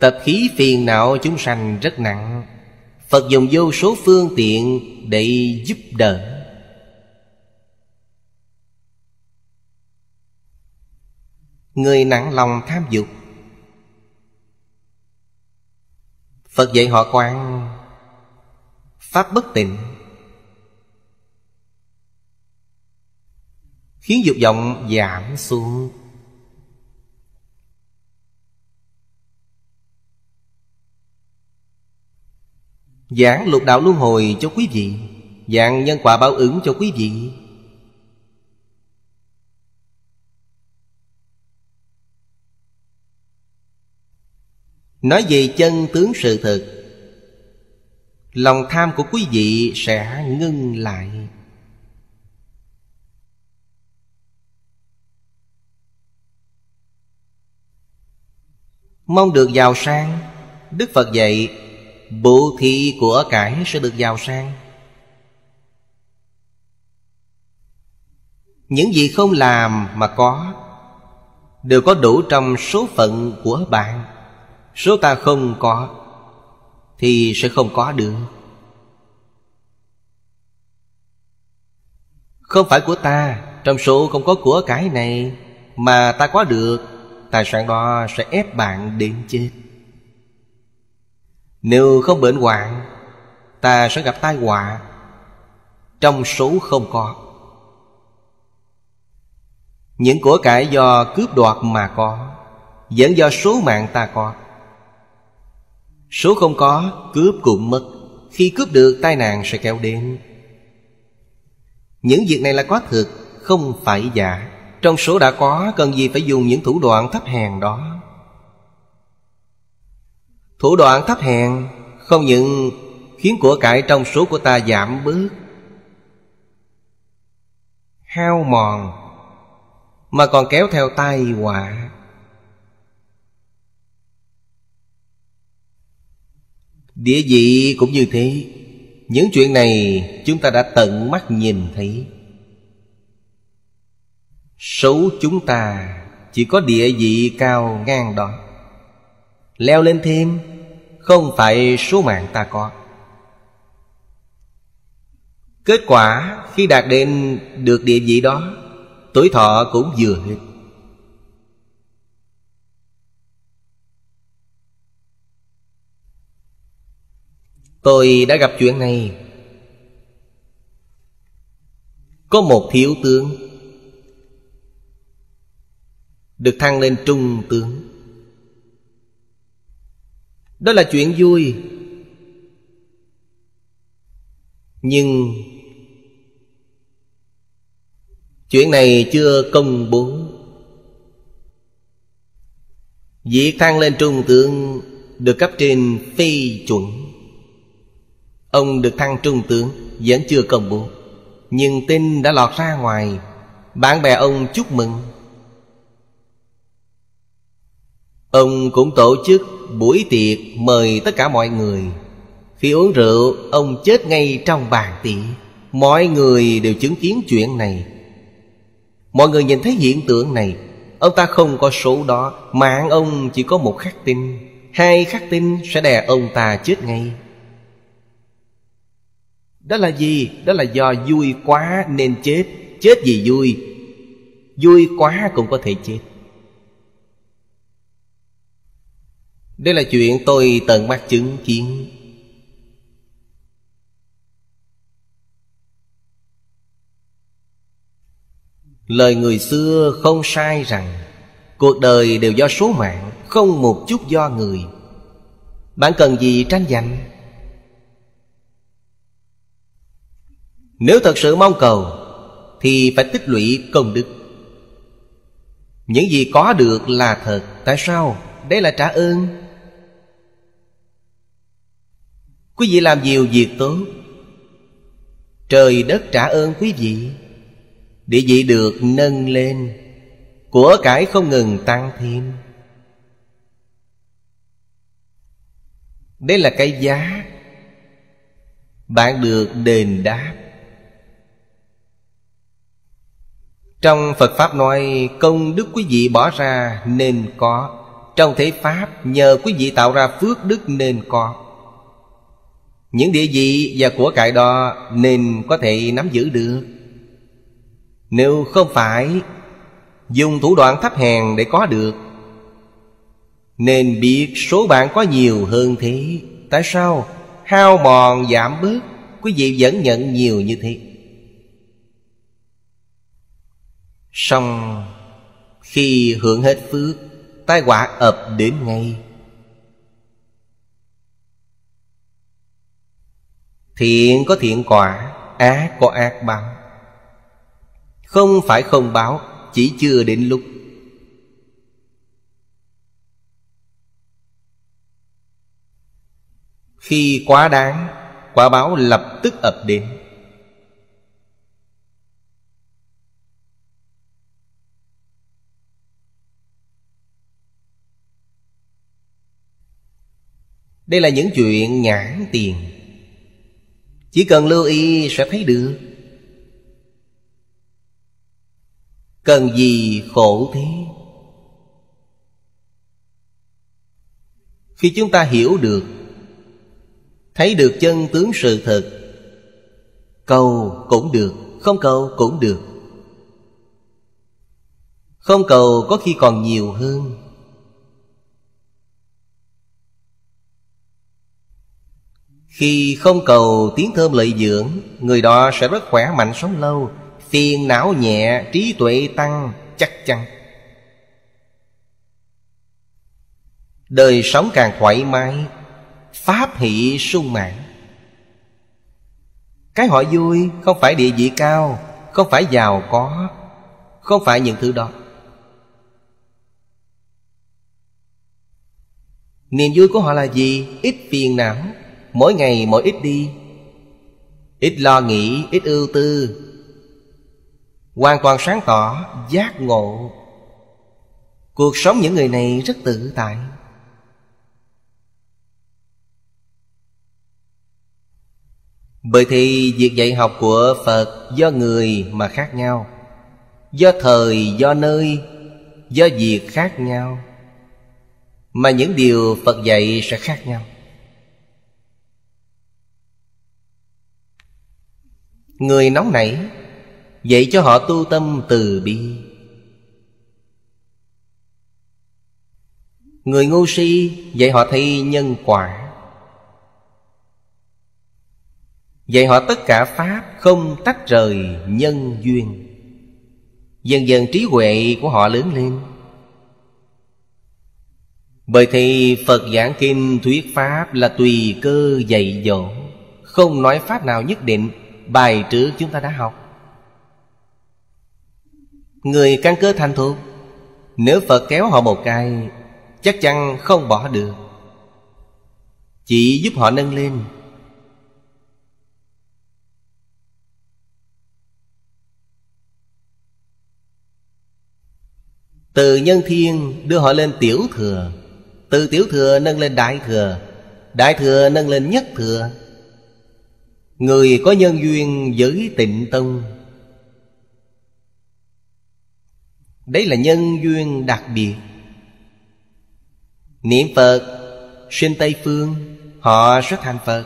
Tập khí phiền não chúng sanh rất nặng Phật dùng vô số phương tiện để giúp đỡ Người nặng lòng tham dục Phật dạy họ quan Pháp bất tịnh Khiến dục vọng giảm xuống Giảng lục đạo luân hồi cho quý vị giảng nhân quả báo ứng cho quý vị Nói về chân tướng sự thực, Lòng tham của quý vị sẽ ngưng lại Mong được giàu sang Đức Phật dạy Bố thí của cải sẽ được giàu sang Những gì không làm mà có Đều có đủ trong số phận của bạn Số ta không có Thì sẽ không có được Không phải của ta Trong số không có của cái này Mà ta có được Tài sản đó sẽ ép bạn đến chết nếu không bệnh hoạn Ta sẽ gặp tai họa Trong số không có Những của cải do cướp đoạt mà có Vẫn do số mạng ta có Số không có cướp cũng mất Khi cướp được tai nạn sẽ kéo đến Những việc này là có thực Không phải giả Trong số đã có Cần gì phải dùng những thủ đoạn thấp hèn đó Thủ đoạn thấp hèn Không những khiến của cải trong số của ta giảm bớt Hao mòn Mà còn kéo theo tai họa Địa vị cũng như thế Những chuyện này chúng ta đã tận mắt nhìn thấy Xấu chúng ta chỉ có địa vị cao ngang đó Leo lên thêm không phải số mạng ta có Kết quả khi đạt đến được địa vị đó Tuổi thọ cũng vừa hết Tôi đã gặp chuyện này Có một thiếu tướng Được thăng lên trung tướng đó là chuyện vui nhưng chuyện này chưa công bố việc thăng lên trung tướng được cấp trên phi chuẩn ông được thăng trung tướng vẫn chưa công bố nhưng tin đã lọt ra ngoài bạn bè ông chúc mừng ông cũng tổ chức buổi tiệc mời tất cả mọi người Khi uống rượu ông chết ngay trong bàn tiệc Mọi người đều chứng kiến chuyện này Mọi người nhìn thấy hiện tượng này Ông ta không có số đó Mạng ông chỉ có một khắc tinh Hai khắc tinh sẽ đè ông ta chết ngay Đó là gì? Đó là do vui quá nên chết Chết vì vui Vui quá cũng có thể chết Đây là chuyện tôi tận mắt chứng kiến Lời người xưa không sai rằng Cuộc đời đều do số mạng Không một chút do người Bạn cần gì tranh giành Nếu thật sự mong cầu Thì phải tích lũy công đức Những gì có được là thật Tại sao? Đây là trả ơn quý vị làm nhiều việc tốt trời đất trả ơn quý vị địa vị được nâng lên của cải không ngừng tăng thêm đấy là cái giá bạn được đền đáp trong phật pháp nói công đức quý vị bỏ ra nên có trong thể pháp nhờ quý vị tạo ra phước đức nên có những địa vị và của cải đó nên có thể nắm giữ được nếu không phải dùng thủ đoạn thấp hèn để có được nên biết số bạn có nhiều hơn thế Tại sao hao mòn giảm bớt Quý vị vẫn nhận nhiều như thế Xong khi hưởng hết phước Tai họa ập đến ngay Thiện có thiện quả Ác có ác báo Không phải không báo Chỉ chưa đến lúc Khi quá đáng Quả báo lập tức ập đến Đây là những chuyện nhãn tiền chỉ cần lưu ý sẽ thấy được Cần gì khổ thế Khi chúng ta hiểu được Thấy được chân tướng sự thật Cầu cũng được Không cầu cũng được Không cầu có khi còn nhiều hơn Khi không cầu tiếng thơm lợi dưỡng Người đó sẽ rất khỏe mạnh sống lâu Phiền não nhẹ, trí tuệ tăng chắc chắn Đời sống càng thoải mái Pháp hỷ sung mãn Cái họ vui không phải địa vị cao Không phải giàu có Không phải những thứ đó Niềm vui của họ là gì? Ít phiền não mỗi ngày mỗi ít đi ít lo nghĩ ít ưu tư hoàn toàn sáng tỏ giác ngộ cuộc sống những người này rất tự tại bởi thì việc dạy học của phật do người mà khác nhau do thời do nơi do việc khác nhau mà những điều phật dạy sẽ khác nhau Người nóng nảy Dạy cho họ tu tâm từ bi Người ngu si dạy họ thi nhân quả Dạy họ tất cả Pháp không tách rời nhân duyên Dần dần trí huệ của họ lớn lên Bởi thì Phật giảng kinh thuyết Pháp là tùy cơ dạy dỗ Không nói Pháp nào nhất định bài trước chúng ta đã học Người căn cơ thành thuộc Nếu Phật kéo họ một cái Chắc chắn không bỏ được Chỉ giúp họ nâng lên Từ nhân thiên đưa họ lên tiểu thừa Từ tiểu thừa nâng lên đại thừa Đại thừa nâng lên nhất thừa Người có nhân duyên với tịnh tông Đấy là nhân duyên đặc biệt Niệm Phật Sinh Tây Phương Họ rất thành Phật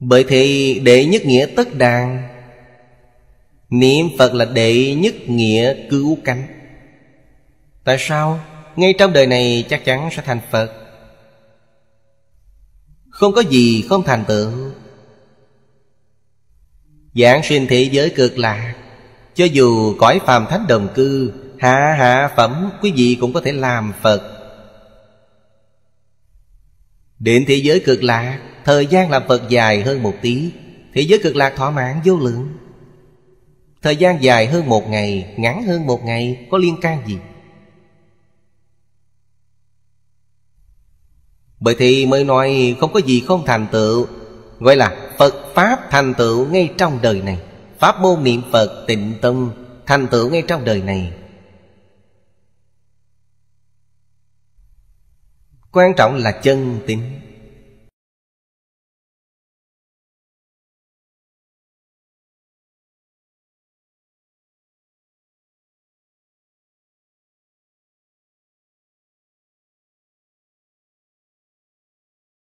Bởi thì đệ nhất nghĩa tất đàn Niệm Phật là đệ nhất nghĩa cứu cánh Tại sao? Ngay trong đời này chắc chắn sẽ thành Phật không có gì không thành tựu Giảng sinh thế giới cực lạc Cho dù cõi phàm thánh đồng cư Hạ hạ phẩm Quý vị cũng có thể làm Phật Đến thế giới cực lạc Thời gian làm Phật dài hơn một tí Thế giới cực lạc thỏa mãn vô lượng Thời gian dài hơn một ngày Ngắn hơn một ngày Có liên can gì Bởi thì mới nói không có gì không thành tựu Gọi là Phật Pháp thành tựu ngay trong đời này Pháp môn niệm Phật tịnh tâm Thành tựu ngay trong đời này Quan trọng là chân tính